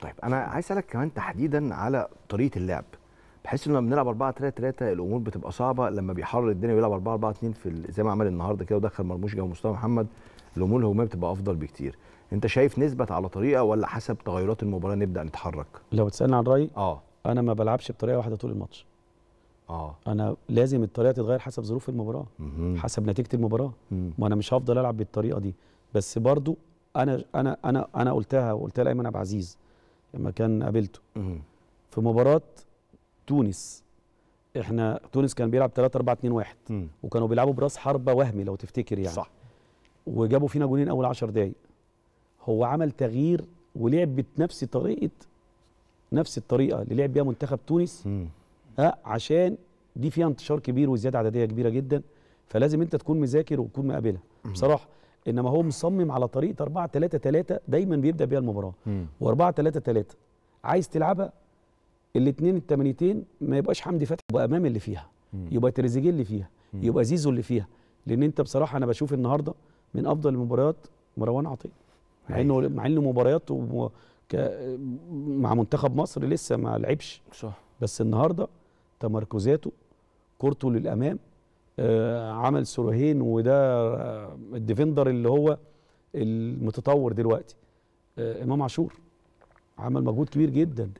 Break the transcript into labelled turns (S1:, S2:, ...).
S1: طيب انا عايز اسالك كمان تحديدا على طريقه اللعب بحس ان لما بنلعب 4 3 3 الامور بتبقى صعبه لما بيحرر الدنيا ويلعب 4 4 2 في زي ما عمل النهارده كده ودخل مرموش جوه مستوى محمد الامور الهجوميه بتبقى افضل بكتير انت شايف نثبت على طريقه ولا حسب تغيرات المباراه نبدا نتحرك لو تسالني عن رايي اه انا ما بلعبش بطريقه واحده طول الماتش اه
S2: انا لازم الطريقه تتغير حسب ظروف المباراه مم. حسب نتيجه المباراه ما انا مش هفضل العب بالطريقه دي بس برضو انا انا انا انا قلتها وقلتها لايمن عبد العزيز لما كان قابلته في مباراه تونس احنا تونس كان بيلعب 3 4 2 1 وكانوا بيلعبوا براس حربه وهمي لو تفتكر يعني صح وجابوا فينا جولين اول 10 دقائق هو عمل تغيير ولعب بنفس طريقه نفس الطريقه اللي لعب بيها منتخب تونس اه عشان دي فيها انتشار كبير وزياده عدديه كبيره جدا فلازم انت تكون مذاكر وتكون مقابلها بصراحه انما هو مصمم على طريقه 4 3 3 دايما بيبدا بيها المباراه و4 3 3 عايز تلعبها الاثنين التمانيتين ما يبقاش حمدي فتحي يبقى امام اللي فيها مم. يبقى تريزيجيه اللي فيها مم. يبقى زيزو اللي فيها لان انت بصراحه انا بشوف النهارده من افضل المباريات مروان عطيه مع انه مع انه مبارياته ك... مع منتخب مصر لسه ما لعبش صح بس النهارده تمركزاته كورته للامام آه، عمل سروهين وده آه، الديفندر اللي هو المتطور دلوقتي آه، امام عاشور عمل مجهود كبير جدا